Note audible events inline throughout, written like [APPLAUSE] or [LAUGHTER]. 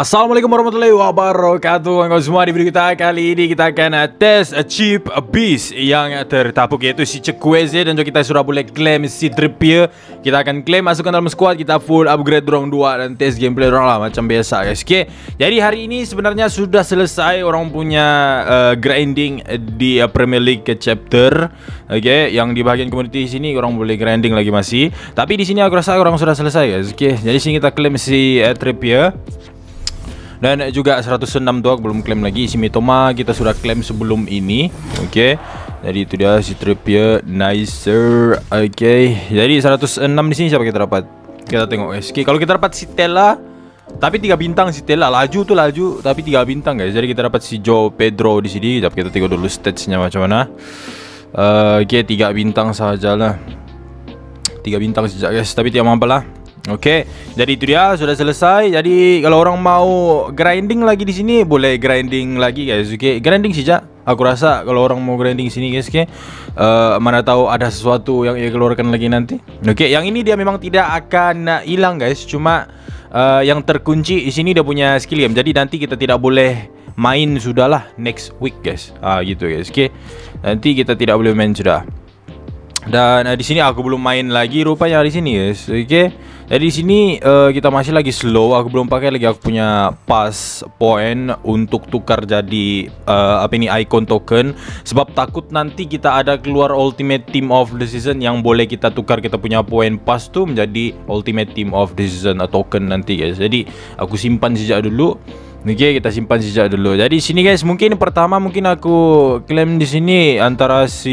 Assalamualaikum warahmatullahi wabarakatuh Engkau semua di video kita kali ini Kita akan uh, test a chip beast Yang tertapuk iaitu si Cekwez Dan juga kita sudah boleh claim si Drippier Kita akan claim masukkan dalam squad Kita full upgrade drone 2 dan test gameplay drone lah Macam biasa guys okay. Jadi hari ini sebenarnya sudah selesai Orang punya uh, grinding di uh, Premier League chapter Okay, yang di bahagian community sini orang boleh grinding lagi masih. Tapi di sini aku rasa orang sudah selesai guys. Okay, jadi sini kita claim si uh, Trippier. Dan juga 106 doang belum klaim lagi Si Mitoma kita sudah klaim sebelum ini Oke okay. Jadi itu dia si Trippier Nicer Oke okay. Jadi 106 di sini siapa kita dapat? Kita tengok SK Kalau kita dapat si Tella, tapi tiga bintang si Tella. laju tuh laju tapi tiga bintang guys. Jadi kita dapat si Joe Pedro di sini. Tapi kita tengok dulu statsnya macam mana. Uh, Oke okay, tiga bintang lah. Tiga bintang sejak guys. Tapi tidak apa lah. Okey, jadi itu dia sudah selesai. Jadi kalau orang mau grinding lagi di sini boleh grinding lagi guys. Okey, grinding saja. Aku rasa kalau orang mau grinding sini guys, okay. uh, eh, mana tahu ada sesuatu yang ia keluarkan lagi nanti. Okey, yang ini dia memang tidak akan hilang guys. Cuma uh, yang terkunci di sini dia punya skill game. Jadi nanti kita tidak boleh main sudahlah next week guys. Ah uh, gitu guys. Okey. Nanti kita tidak boleh main sudah. Dan uh, di sini aku belum main lagi rupanya di sini guys. Okey. Jadi di sini uh, kita masih lagi slow. Aku belum pakai lagi. Aku punya pass point untuk tukar jadi uh, apa ini icon token. Sebab takut nanti kita ada keluar ultimate team of the season yang boleh kita tukar kita punya poin pass tuh menjadi ultimate team of the season atau token nanti guys. Jadi aku simpan sejak dulu. Oke, okay, kita simpan sejak dulu. Jadi sini guys, mungkin pertama mungkin aku klaim di sini antara si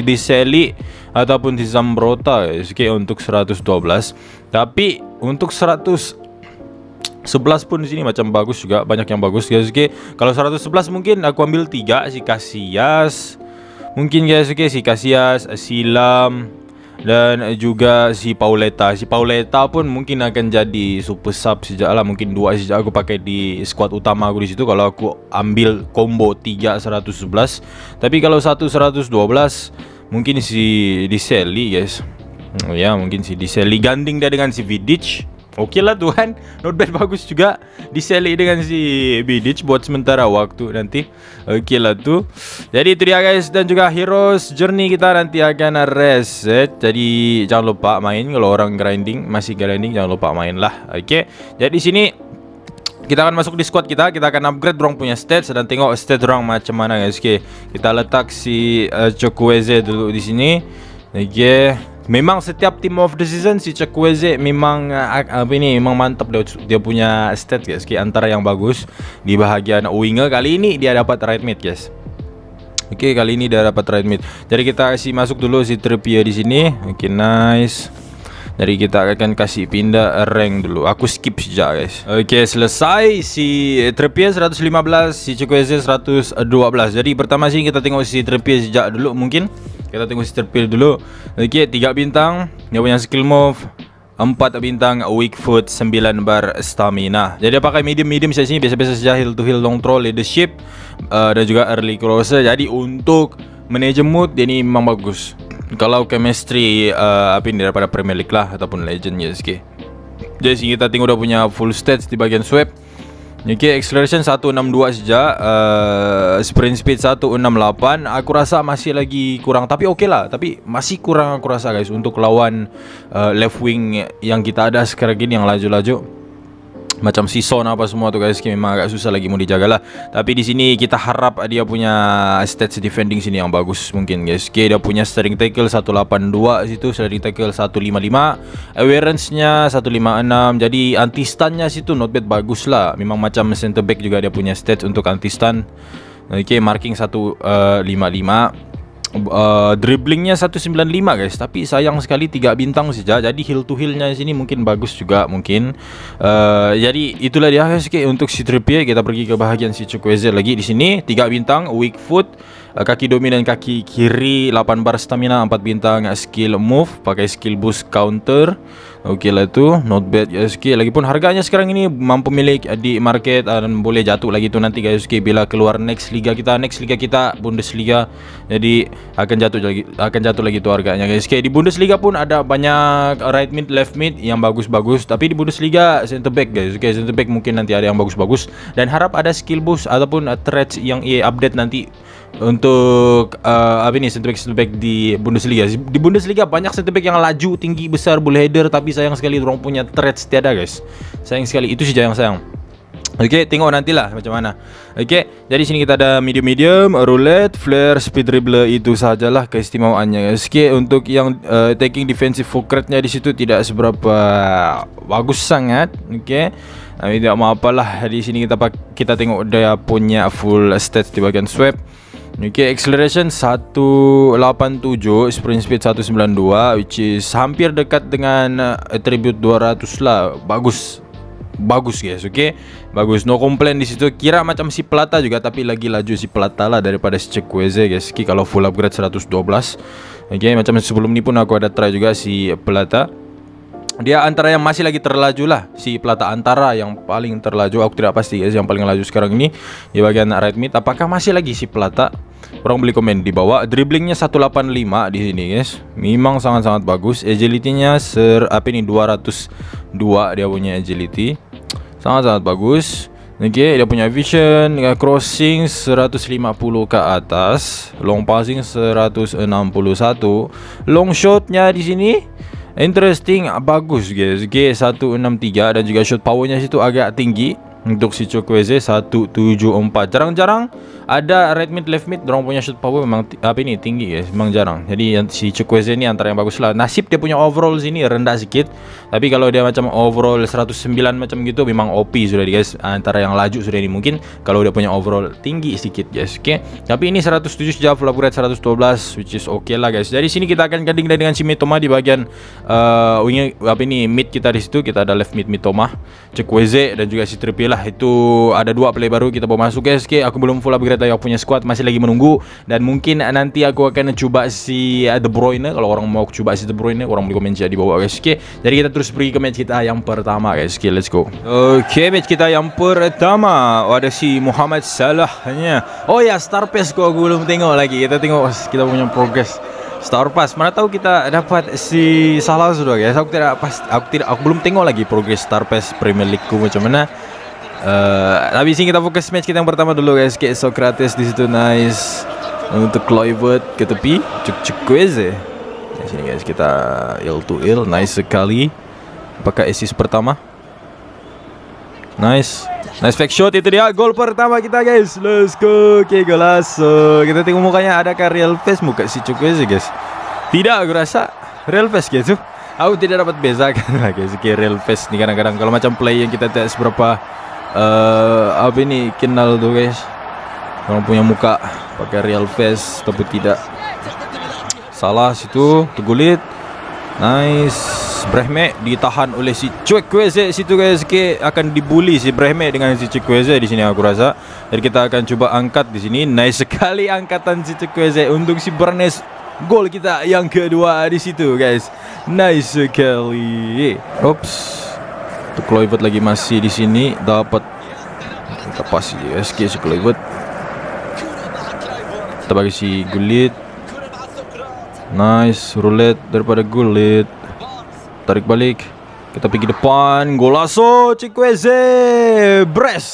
Ediseli ataupun di Zambrota SG untuk 112 tapi untuk 100 11 pun di sini macam bagus juga banyak yang bagus guys oke kalau 111 mungkin aku ambil 3 si Kasias mungkin guys oke si Kasias Silam dan juga si Pauleta si Pauleta pun mungkin akan jadi super sub sejak lah mungkin dua sejak aku pakai di squad utama aku di situ kalau aku ambil combo 3 111 tapi kalau 1 112 Mungkin si diseli guys mm, Ya yeah, mungkin si diseli Ganding dia dengan si Vidic Okey lah Tuhan [LAUGHS] Not bad bagus juga diseli dengan si Vidic Buat sementara waktu nanti Okey lah tu Jadi itu dia guys Dan juga Heroes Journey kita nanti akan reset Jadi jangan lupa main Kalau orang grinding Masih grinding Jangan lupa main lah Okey Jadi sini kita akan masuk di squad kita kita akan upgrade orang punya stats dan tengok stats orang macam mana guys oke kita letak si uh, eh, Chokweze dulu di sini oke memang setiap team of the season si Chokweze memang uh, apa ini memang mantap dia, dia punya stats guys oke antara yang bagus di bahagian winger kali ini dia dapat right mid guys Oke, kali ini dia dapat right mid. Jadi kita kasih masuk dulu si Trippier di sini. Oke, nice. Jadi kita akan kasih pindah rank dulu Aku skip sejak guys Okay selesai Si Trepier 115 Si Chukwese 112 Jadi pertama sini kita tengok si Trepier sejak dulu mungkin Kita tengok si Trepier dulu Okay 3 bintang Dia punya skill move 4 bintang weak foot 9 bar stamina Jadi pakai medium-medium sini Biasa-biasa saja Hill to hill long troll leadership uh, Dan juga early closer Jadi untuk manage mood Dia ni memang bagus kalau chemistry uh, Apa ni daripada Premier League lah Ataupun legend je sikit Jadi sini kita tengok dah punya full stats di bahagian sweep Okay, acceleration 162 sejak uh, Sprint speed 168 Aku rasa masih lagi kurang Tapi okey lah Tapi masih kurang aku rasa guys Untuk lawan uh, left wing yang kita ada sekarang ini Yang laju-laju macam season apa semua tu guys memang agak susah lagi mau dijaga lah tapi di sini kita harap dia punya stats defending sini yang bagus mungkin guys okay, dia punya sterling tackle 182 situ sterling tackle 155 awareness nya 156 jadi anti stun nya situ not bad bagus lah memang macam center back juga dia punya stats untuk anti stun okay, marking 155 uh, eh, uh, dribblingnya 195 guys tapi sayang sekali tiga bintang saja jadi hill to hillnya di sini mungkin bagus juga mungkin uh, jadi itulah dia guys okay, untuk si Trippier kita pergi ke bahagian si Chukwueze lagi di sini tiga bintang weak foot Eh, kaki dominan kaki kiri 8 bar stamina 4 bintang skill move Pakai skill boost counter Okey lah tu Not bad lagi Lagipun harganya sekarang ini Mampu milik di market Dan boleh jatuh lagi tu nanti USK Bila keluar next liga kita Next liga kita Bundesliga Jadi akan jatuh lagi Akan jatuh lagi tu harganya USK Di Bundesliga pun ada banyak Right mid, left mid Yang bagus-bagus Tapi di Bundesliga Center back guys Okay center back mungkin nanti ada yang bagus-bagus Dan harap ada skill boost Ataupun threats yang EA update nanti untuk uh, apa ni center back center back di Bundesliga. Di Bundesliga banyak center back yang laju, tinggi, besar, bull header tapi sayang sekali orang punya threat tiada guys. Sayang sekali itu sih yang sayang. Okey, tengok nantilah macam mana. Okey, jadi sini kita ada medium medium, roulette, flare, speed dribbler itu sajalah keistimewaannya. Okey, untuk yang uh, taking defensive fokretnya di situ tidak seberapa bagus sangat. Okey. Tapi tidak mau apalah di sini kita kita tengok dia punya full stats di bagian swipe. Okay, acceleration 187, sprint speed 192 which is hampir dekat dengan uh, atribut 200 lah. Bagus. Bagus guys, okay? Bagus, no komplain di situ. Kira macam si pelata juga tapi lagi laju si pelata lah daripada si Cekweze guys. Ki kalau full upgrade 112. Okay, macam sebelum ni pun aku ada try juga si pelata. dia antara yang masih lagi terlaju lah si Plata Antara yang paling terlaju aku tidak pasti guys yang paling laju sekarang ini di bagian redmi apakah masih lagi si Plata orang beli komen di bawah dribblingnya 185 di sini guys memang sangat-sangat bagus agility-nya ser apa ini 202 dia punya agility sangat-sangat bagus Oke, okay, dia punya vision eh, crossing 150 ke atas, long passing 161, long shotnya di sini Interesting, bagus guys. G163 dan juga shot powernya situ agak tinggi untuk si Chukwueze 174. Jarang-jarang ada right mid, left mid, dorong punya shoot power memang apa ini tinggi ya, memang jarang. Jadi si Chukwueze ini antara yang bagus lah. Nasib dia punya overall sini rendah sedikit, tapi kalau dia macam overall 109 macam gitu memang OP sudah di guys, antara yang laju sudah ini mungkin kalau dia punya overall tinggi sedikit guys, oke. Okay? Tapi ini 107 jauh full upgrade 112 which is oke okay lah guys. Jadi sini kita akan ganding dengan si Mitoma di bagian uh, eh, ini apa ini mid kita di situ kita ada left mid Mitoma, Chukwueze dan juga si Trippier lah itu ada dua play baru kita bawa masuk guys. Oke, okay? aku belum full upgrade Tayo punya squad masih lagi menunggu dan mungkin nanti aku akan coba si eh, De Bruyne kalau orang mau coba si De Bruyne orang boleh komen di bawah guys. Oke. Jadi kita terus pergi ke match kita yang pertama guys. Oke, let's go. Oke, match kita yang pertama. Oh, ada si Muhammad Salahnya. Oh ya, Star Pass kok aku belum tengok lagi. Kita tengok kita punya progress. Star Pass. Mana tahu kita dapat si Salah sudah guys. Aku tidak pas aku tidak aku belum tengok lagi progress Star Pass Premier League ku macam mana. Uh, habis ini kita fokus match kita yang pertama dulu guys. Kayak Socrates di situ nice. Untuk Kluivert ke tepi, cuk cukweze. Eh. Di sini guys kita ill to ill, nice sekali. Apakah assist pertama? Nice. Nice fake shot itu dia gol pertama kita guys. Let's go. Oke, okay, golazo. Kita tengok mukanya adakah real face muka si cukweze guys. Tidak, aku rasa real face guys, Aku tidak dapat bezakan lah [LAUGHS] guys. Oke, real face nih kadang-kadang kalau macam play yang kita tes seberapa uh, apa ini kenal tuh guys orang punya muka pakai real face tapi tidak salah situ tegulit, nice Brehme ditahan oleh si Chukwueze situ guys ke akan dibully si Brehme dengan si Chukwueze di sini aku rasa jadi kita akan coba angkat di sini nice sekali angkatan si Chukwueze untuk si Bernes gol kita yang kedua di situ guys nice sekali oops Tuh Kloivert lagi masih di sini dapat kapas SK si Kloivert. Kita bagi si Gulit. Nice roulette daripada Gulit. Tarik balik. Kita pergi depan. Golazo Cikweze. Bres.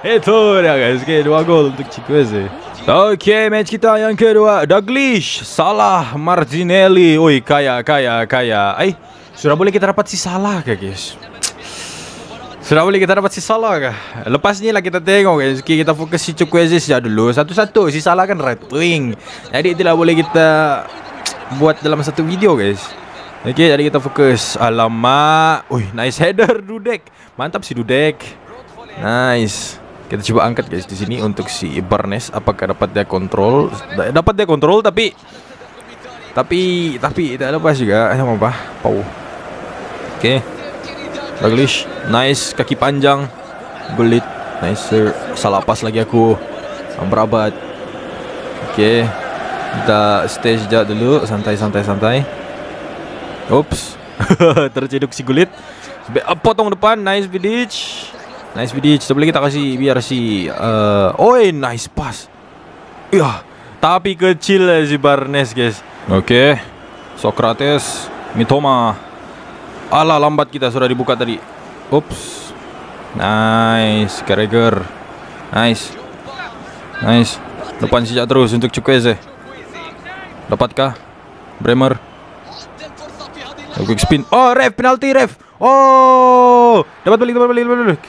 Itu dia guys. Oke, dua gol untuk Cikweze. Okey, match kita yang kedua. Douglas, Salah, Martinelli. Oi, kaya, kaya, kaya. Eh, sudah boleh kita dapat si Salah kayak guys? Sudah boleh kita dapat si salah. ke? Lepas ni lah kita tengok kan. Okay, kita fokus si Cukwe Aziz dulu. Satu-satu. si salah kan Red Wing. Jadi itulah boleh kita buat dalam satu video guys. Okay, jadi kita fokus. Alamak. Ui, nice header Dudek. Mantap si Dudek. Nice. Kita cuba angkat guys di sini untuk si Barnes. Apakah dapat dia kontrol? dapat dia kontrol tapi... Tapi... Tapi tak lepas juga. Sama apa? Pau. Okay. Roglic, nice kaki panjang. Gulit, nice. Salah pas lagi aku. Amrabat. oke Kita stay sejak dulu, santai santai santai. Oops. [LAUGHS] Terciduk si Gulit. potong depan, nice Vidic. Nice Vidic. Sebelum kita kasih biar si uh, oi nice pass. ya tapi kecil si Barnes, guys. Oke. Okay. Socrates, Mitoma. Alah lambat kita sudah dibuka tadi. Ups. Nice, Carragher. Nice. Nice. Depan sejak terus untuk Chukwueze. Dapatkah? Bremer. Oh, quick spin. Oh, ref penalti ref. Oh, dapat balik, dapat balik, dapat balik.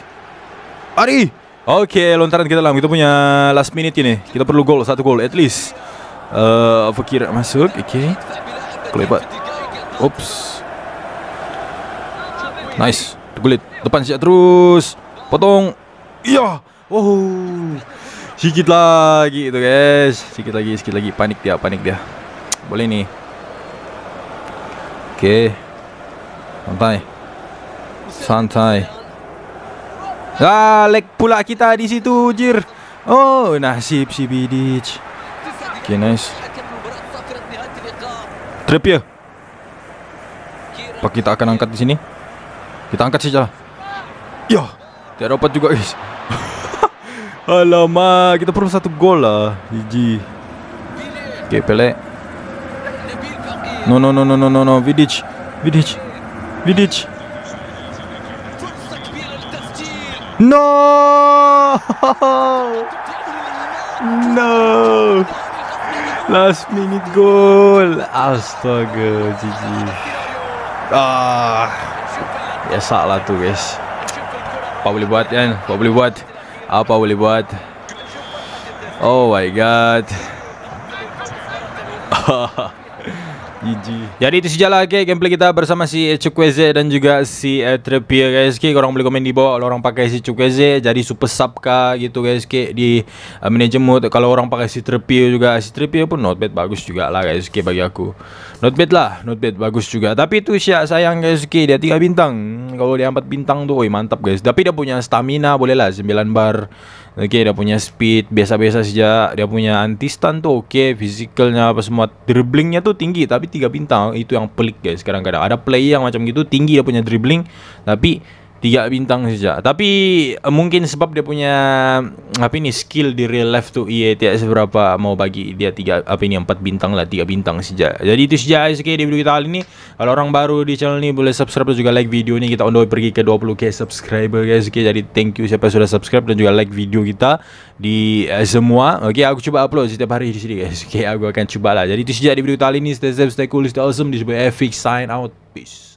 Ari. Oke, okay, lontaran kita dalam. Kita punya last minute ini. Kita perlu gol, satu gol at least. Eh, uh, Fakir masuk. Oke. Okay. Kelebat. Ups. Nice. Kulit depan siap terus. Potong. Iya. Wow. Oh. Sikit lagi itu guys. Sikit lagi, sikit lagi. Panik dia, panik dia. Boleh nih. Oke. Okay. Santai. Santai. Ah, leg pula kita di situ, jir. Oh, nasib si Bidic. Oke, okay, nice. Trip ya. Apa kita akan angkat di sini? Kita angkat saja. Ya, tidak dapat juga guys. [LAUGHS] Alamak, kita perlu satu gol lah. Gigi. Oke, Pele. No, no, no, no, no, no, no. Vidic. Vidic. Vidic. No! [LAUGHS] No! Last minute goal. Astaga, Gigi. Ah. Biasa ya, lah tuh guys Apa boleh buat kan Apa boleh buat Apa boleh buat Oh my god [LAUGHS] Jadi itu sajalah okay, gameplay kita bersama si Chukwueze dan juga si uh, guys. Okay, korang boleh komen di bawah kalau orang pakai si Chukwueze jadi super sub kah gitu guys okay, di uh, manager mode. Kalau orang pakai si Trippier juga si Trippier pun not bad bagus juga lah guys okay, bagi aku. Not bad lah, not bad bagus juga. Tapi itu syak sayang guys okay, dia 3 bintang. Kalau dia 4 bintang tuh oi mantap guys. Tapi dia punya stamina boleh lah 9 bar. Okay, dia punya speed biasa-biasa saja. Dia punya anti stun tuh oke, okay. physicalnya apa semua dribblingnya tuh tinggi tapi tiga bintang itu yang pelik guys kadang-kadang ada play yang macam gitu tinggi dia punya dribbling tapi tiga bintang sih ja. tapi eh, mungkin sebab dia punya mm, apa ini skill di real life tuh iya tidak seberapa mau bagi dia tiga apa ini empat bintang lah tiga bintang sih ja. jadi itu sih ja, di video kita kali ini kalau orang baru di channel ini boleh subscribe dan juga like video ini kita on the way pergi ke 20k subscriber guys oke jadi thank you siapa sudah subscribe dan juga like video kita di eh, semua oke aku coba upload setiap hari di sini guys oke aku akan coba lah jadi itu sih ja, di video kali ini stay safe stay cool stay awesome di sebuah FX sign out peace